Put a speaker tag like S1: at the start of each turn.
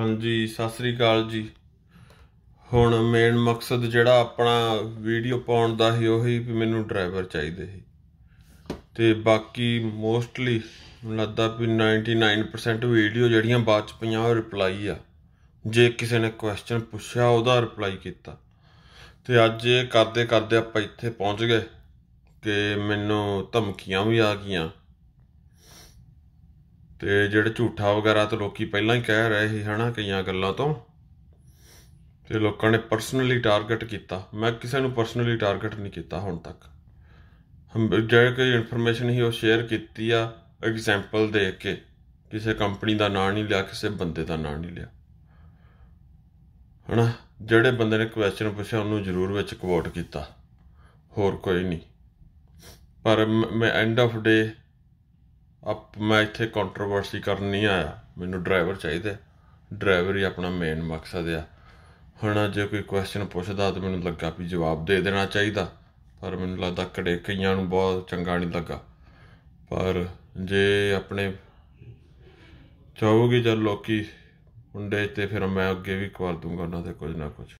S1: ਹਾਂਜੀ ਸਤਿ ਸ੍ਰੀ ਅਕਾਲ ਜੀ ਹੁਣ ਮੇਨ ਮਕਸਦ ਜਿਹੜਾ ਆਪਣਾ ਵੀਡੀਓ ਪਾਉਣ ਦਾ ਹੀ ਉਹੀ ਵੀ ਮੈਨੂੰ ਡਰਾਈਵਰ ਚਾਹੀਦੇ ਸੀ ਤੇ ਬਾਕੀ ਮੋਸਟਲੀ ਲੱਗਦਾ ਵੀ 99% ਵੀਡੀਓ ਜਿਹੜੀਆਂ ਬਾਅਦ ਚ ਪਈਆਂ ਉਹ ਰਿਪਲਾਈ ਆ ਜੇ ਕਿਸੇ ਨੇ ਕੁਐਸਚਨ ਪੁੱਛਿਆ ਉਹਦਾ ਰਿਪਲਾਈ ਕੀਤਾ ਤੇ ਅੱਜ ਇਹ ਕਰਦੇ ਕਰਦੇ ਆਪਾਂ ਇੱਥੇ ਪਹੁੰਚ ਗਏ ਕਿ ਮੈਨੂੰ ਧਮਕੀਆਂ ਵੀ ਆ ਗਈਆਂ ਤੇ ਜਿਹੜੇ ਝੂਠਾ ਵਗੈਰਾ ਤਾਂ ਲੋਕੀ ਪਹਿਲਾਂ ਹੀ ਕਹਿ ਰਹੇ ਸੀ ਹਨਾ ਕਈਆਂ ਗੱਲਾਂ ਤੋਂ ਤੇ ਲੋਕਾਂ ਨੇ ਪਰਸਨਲੀ ਟਾਰਗੇਟ ਕੀਤਾ ਮੈਂ ਕਿਸੇ ਨੂੰ ਪਰਸਨਲੀ ਟਾਰਗੇਟ ਨਹੀਂ ਕੀਤਾ ਹੁਣ ਤੱਕ ਹਮ ਕੋਈ ਇਨਫੋਰਮੇਸ਼ਨ ਹੀ ਉਹ ਸ਼ੇਅਰ ਕੀਤੀ ਆ ਐਗਜ਼ਾਮਪਲ ਦੇ ਕੇ ਕਿਸੇ ਕੰਪਨੀ ਦਾ ਨਾਂ ਨਹੀਂ ਲਿਆ ਕਿਸੇ ਬੰਦੇ ਦਾ ਨਾਂ ਨਹੀਂ ਲਿਆ ਹਨਾ ਜਿਹੜੇ ਬੰਦੇ ਨੇ ਕੁਐਸਚਨ ਪੁੱਛਿਆ ਉਹਨੂੰ ਜ਼ਰੂਰ ਵਿੱਚ ਕੋਟ ਕੀਤਾ ਹੋਰ ਕੋਈ ਨਹੀਂ ਪਰ ਮੈਂ ਐਂਡ ਆਫ ਡੇ ਅਪ ਮੈਂ ਇੱਥੇ ਕੰਟਰੋਵਰਸੀ ਕਰਨ ਨਹੀਂ ਆਇਆ ਮੈਨੂੰ ਡਰਾਈਵਰ ਚਾਹੀਦਾ ਡਰਾਈਵਰ ਹੀ ਆਪਣਾ ਮੇਨ ਮਕਸਦ ਆ ਹੁਣ ਜੇ ਕੋਈ ਕੁਐਸਚਨ ਪੁੱਛਦਾ ਤਾਂ ਮੈਨੂੰ ਲੱਗਾ ਵੀ ਜਵਾਬ ਦੇ ਦੇਣਾ ਚਾਹੀਦਾ ਪਰ ਮੈਨੂੰ ਲੱਗਦਾ ਕੜੇ ਕਈਆਂ ਨੂੰ ਬਹੁਤ ਚੰਗਾ ਨਹੀਂ ਲੱਗਾ ਪਰ ਜੇ ਆਪਣੇ ਚਾਹੋਗੇ ਜਦ ਲੋਕੀ ਮੁੰਡੇ ਤੇ ਫਿਰ ਮੈਂ ਅੱਗੇ ਵੀ ਕਰ ਦੂੰਗਾ ਉਹਨਾਂ ਦੇ ਕੁਝ ਨਾ ਕੁਝ